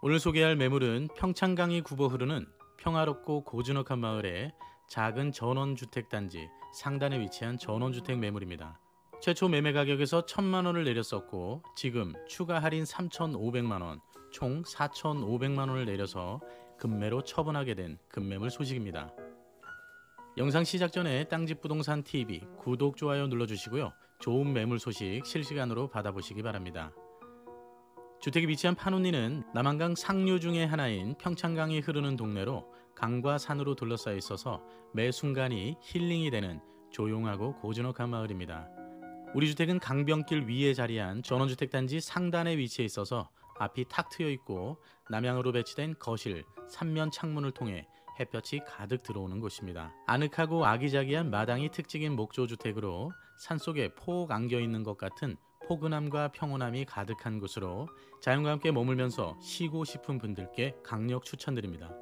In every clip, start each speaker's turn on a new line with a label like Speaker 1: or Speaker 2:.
Speaker 1: 오늘 소개할 매물은 평창강이 굽어 흐르는 평화롭고 고즈넉한 마을의 작은 전원주택단지 상단에 위치한 전원주택 매물입니다. 최초 매매 가격에서 1천만 원을 내렸었고 지금 추가 할인 3,500만 원, 총 4,500만 원을 내려서 급매로 처분하게 된 급매물 소식입니다. 영상 시작 전에 땅집 부동산 TV 구독 좋아요 눌러주시고요. 좋은 매물 소식 실시간으로 받아보시기 바랍니다. 주택이 위치한 판운리는 남한강 상류 중의 하나인 평창강이 흐르는 동네로 강과 산으로 둘러싸여 있어서 매 순간이 힐링이 되는 조용하고 고즈넉한 마을입니다. 우리 주택은 강변길 위에 자리한 전원주택 단지 상단에 위치해 있어서 앞이 탁 트여 있고 남향으로 배치된 거실, 3면 창문을 통해 햇볕이 가득 들어오는 곳입니다. 아늑하고 아기자기한 마당이 특징인 목조주택으로 산속에 포옥 안겨 있는 것 같은 포근함과 평온함이 가득한 곳으로 자연과 함께 머물면서 쉬고 싶은 분들께 강력 추천드립니다.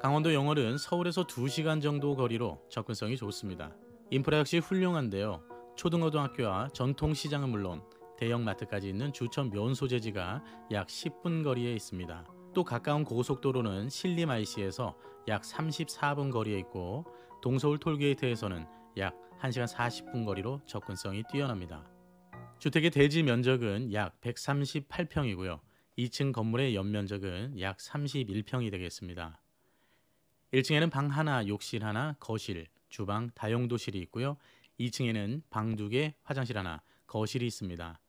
Speaker 1: 강원도 영월은 서울에서 2시간 정도 거리로 접근성이 좋습니다. 인프라 역시 훌륭한데요. 초등고등학교와 전통시장은 물론 대형마트까지 있는 주천 면소재지가 약 10분 거리에 있습니다. 또 가까운 고속도로는 신림 IC에서 약 34분 거리에 있고 동서울 톨게이트에서는 약 1시간 40분 거리로 접근성이 뛰어납니다. 주택의 대지 면적은 약 138평이고요. 2층 건물의 연면적은 약 31평이 되겠습니다. 1층에는 방 하나, 욕실 하나, 거실, 주방, 다용도실이 있고요. 2층에는 방 두 개, 화장실 하나, 거실이 있습니다.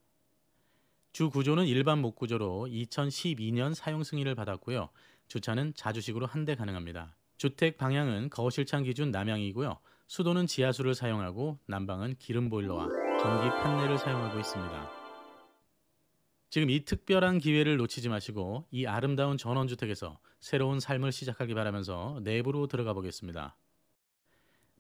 Speaker 1: 주 구조는 일반 목구조로 2012년 사용 승인을 받았고요. 주차는 자주식으로 한 대 가능합니다. 주택 방향은 거실창 기준 남향이고요. 수도는 지하수를 사용하고 난방은 기름 보일러와 전기 판넬을 사용하고 있습니다. 지금 이 특별한 기회를 놓치지 마시고 이 아름다운 전원주택에서 새로운 삶을 시작하기 바라면서 내부로 들어가 보겠습니다.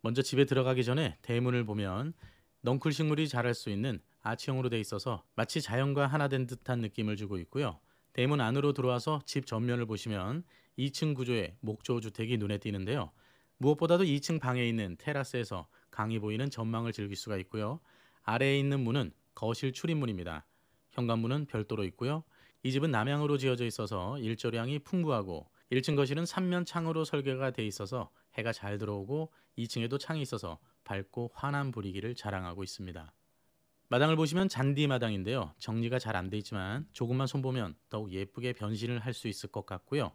Speaker 1: 먼저 집에 들어가기 전에 대문을 보면 넝쿨 식물이 자랄 수 있는 아치형으로 돼 있어서 마치 자연과 하나 된 듯한 느낌을 주고 있고요. 대문 안으로 들어와서 집 전면을 보시면 2층 구조의 목조 주택이 눈에 띄는데요. 무엇보다도 2층 방에 있는 테라스에서 강이 보이는 전망을 즐길 수가 있고요. 아래에 있는 문은 거실 출입문입니다. 현관문은 별도로 있고요. 이 집은 남향으로 지어져 있어서 일조량이 풍부하고 1층 거실은 3면 창으로 설계가 돼 있어서 해가 잘 들어오고 2층에도 창이 있어서 밝고 환한 분위기를 자랑하고 있습니다. 마당을 보시면 잔디 마당인데요. 정리가 잘 안 돼 있지만 조금만 손보면 더욱 예쁘게 변신을 할 수 있을 것 같고요.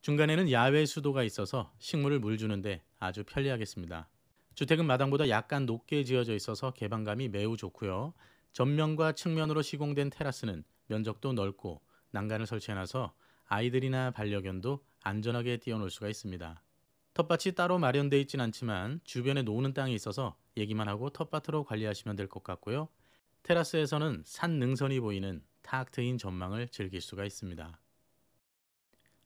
Speaker 1: 중간에는 야외 수도가 있어서 식물을 물 주는데 아주 편리하겠습니다. 주택은 마당보다 약간 높게 지어져 있어서 개방감이 매우 좋고요. 전면과 측면으로 시공된 테라스는 면적도 넓고 난간을 설치해놔서 아이들이나 반려견도 안전하게 뛰어놀 수가 있습니다. 텃밭이 따로 마련돼 있진 않지만 주변에 노는 땅이 있어서 얘기만 하고 텃밭으로 관리하시면 될 것 같고요. 테라스에서는 산 능선이 보이는 탁 트인 전망을 즐길 수가 있습니다.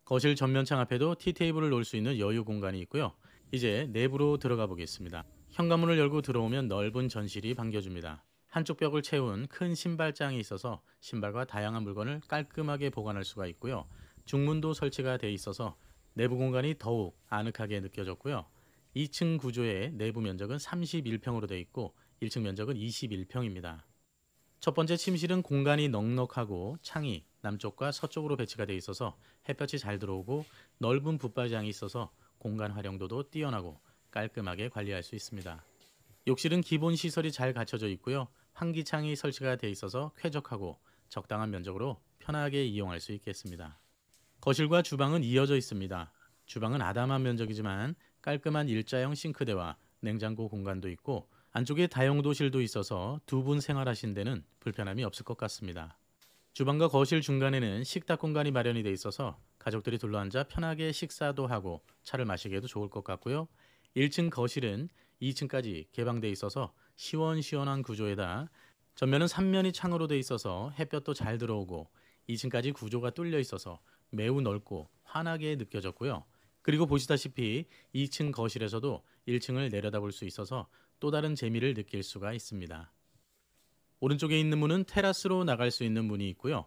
Speaker 1: 거실 전면창 앞에도 티테이블을 놓을 수 있는 여유 공간이 있고요. 이제 내부로 들어가 보겠습니다. 현관문을 열고 들어오면 넓은 전실이 반겨줍니다. 한쪽 벽을 채운 큰 신발장이 있어서 신발과 다양한 물건을 깔끔하게 보관할 수가 있고요. 중문도 설치가 돼 있어서 내부 공간이 더욱 아늑하게 느껴졌고요. 2층 구조의 내부 면적은 31평으로 돼 있고 1층 면적은 21평입니다. 첫 번째 침실은 공간이 넉넉하고 창이 남쪽과 서쪽으로 배치가 돼 있어서 햇볕이 잘 들어오고 넓은 붙박이장이 있어서 공간 활용도도 뛰어나고 깔끔하게 관리할 수 있습니다. 욕실은 기본 시설이 잘 갖춰져 있고요. 환기창이 설치가 돼 있어서 쾌적하고 적당한 면적으로 편하게 이용할 수 있겠습니다. 거실과 주방은 이어져 있습니다. 주방은 아담한 면적이지만 깔끔한 일자형 싱크대와 냉장고 공간도 있고 안쪽에 다용도실도 있어서 두 분 생활하신 데는 불편함이 없을 것 같습니다. 주방과 거실 중간에는 식탁 공간이 마련이 돼 있어서 가족들이 둘러앉아 편하게 식사도 하고 차를 마시기에도 좋을 것 같고요. 1층 거실은 2층까지 개방돼 있어서 시원시원한 구조에다 전면은 3면이 창으로 돼 있어서 햇볕도 잘 들어오고 2층까지 구조가 뚫려 있어서 매우 넓고 환하게 느껴졌고요. 그리고 보시다시피 2층 거실에서도 1층을 내려다볼 수 있어서 또 다른 재미를 느낄 수가 있습니다. 오른쪽에 있는 문은 테라스로 나갈 수 있는 문이 있고요.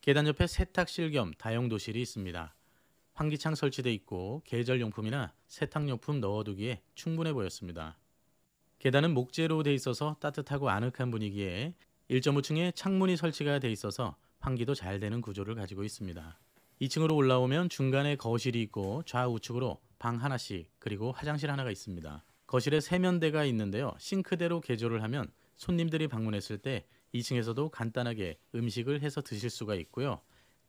Speaker 1: 계단 옆에 세탁실 겸 다용도실이 있습니다. 환기창 설치돼 있고 계절용품이나 세탁용품 넣어두기에 충분해 보였습니다. 계단은 목재로 돼 있어서 따뜻하고 아늑한 분위기에 1.5층에 창문이 설치가 돼 있어서 환기도 잘 되는 구조를 가지고 있습니다. 2층으로 올라오면 중간에 거실이 있고 좌우측으로 방 하나씩 그리고 화장실 하나가 있습니다. 거실에 세면대가 있는데요. 싱크대로 개조를 하면 손님들이 방문했을 때 2층에서도 간단하게 음식을 해서 드실 수가 있고요.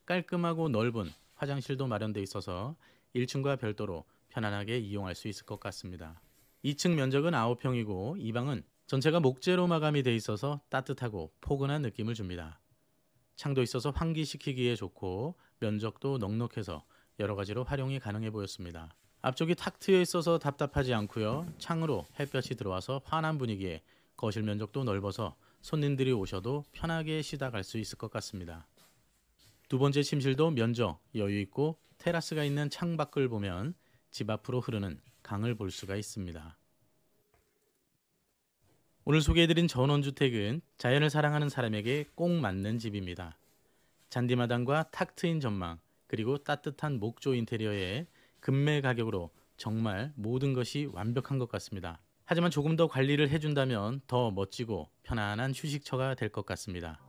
Speaker 1: 깔끔하고 넓은 화장실도 마련돼 있어서 1층과 별도로 편안하게 이용할 수 있을 것 같습니다. 2층 면적은 9평이고 이 방은 전체가 목재로 마감이 돼 있어서 따뜻하고 포근한 느낌을 줍니다. 창도 있어서 환기시키기에 좋고 면적도 넉넉해서 여러 가지로 활용이 가능해 보였습니다. 앞쪽이 탁 트여 있어서 답답하지 않고요. 창으로 햇볕이 들어와서 환한 분위기에 거실 면적도 넓어서 손님들이 오셔도 편하게 쉬다 갈 수 있을 것 같습니다. 두 번째 침실도 면적, 여유 있고 테라스가 있는 창밖을 보면 집 앞으로 흐르는 강을 볼 수가 있습니다. 오늘 소개해드린 전원주택은 자연을 사랑하는 사람에게 꼭 맞는 집입니다. 잔디마당과 탁 트인 전망, 그리고 따뜻한 목조 인테리어에 금매 가격으로 정말 모든 것이 완벽한 것 같습니다. 하지만 조금 더 관리를 해준다면 더 멋지고 편안한 휴식처가 될 것 같습니다.